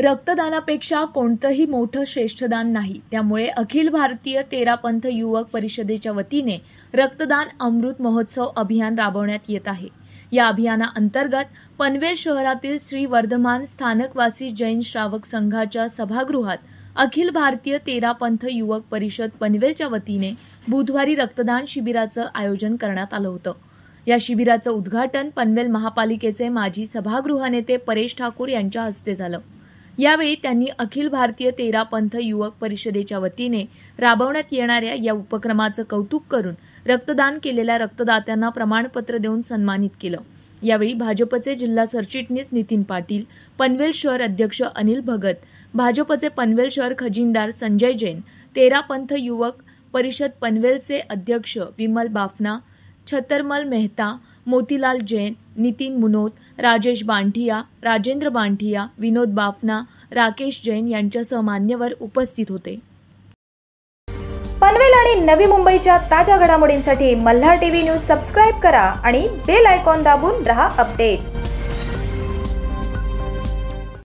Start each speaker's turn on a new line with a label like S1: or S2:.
S1: रक्तदानापेक्षा कोणतंही मोठं श्रेष्ठदान नाही त्यामुळे अखिल भारतीय तेरापंथ युवक परिषदेच्या वतीने रक्तदान अमृत महोत्सव अभियान राबवण्यात येत आहे या अभियानाअंतर्गत पनवेल शहरातील श्री वर्धमान स्थानकवासी जैन श्रावक संघाच्या सभागृहात अखिल भारतीय तेरापंथ युवक परिषद पनवेलच्या वतीने बुधवारी रक्तदान शिबिराचं आयोजन करण्यात आलं होतं या शिबिराचं उद्घाटन पनवेल महापालिकेचे माजी सभागृह नेते परेश ठाकूर यांच्या हस्ते झालं यावेळी त्यांनी अखिल भारतीय तेरा पंथ युवक परिषदेच्या वतीने राबवण्यात येणाऱ्या या उपक्रमाचं कौतुक करून रक्तदान केलेल्या रक्तदात्यांना प्रमाणपत्र देऊन सन्मानित केलं यावेळी भाजपचे जिल्हा सरचिटणीस नितीन पाटील पनवेल शहर अध्यक्ष अनिल भगत भाजपचे पनवेल शहर खजिनदार संजय जैन तेरा पंथ युवक परिषद पनवेलचे अध्यक्ष विमल बाफना छतरमल मेहता मोतीलाल जैन नितीन मुनोत राजेश बांठिया राजेंद्र बांठिया विनोद बाफना राकेश जैन यांच्यासह मान्यवर उपस्थित होते
S2: पनवेल आणि नवी मुंबईच्या ताज्या घडामोडींसाठी मल्हार टीव्ही न्यूज सबस्क्राईब करा आणि बेल आयकॉन दाबून रहा अपडेट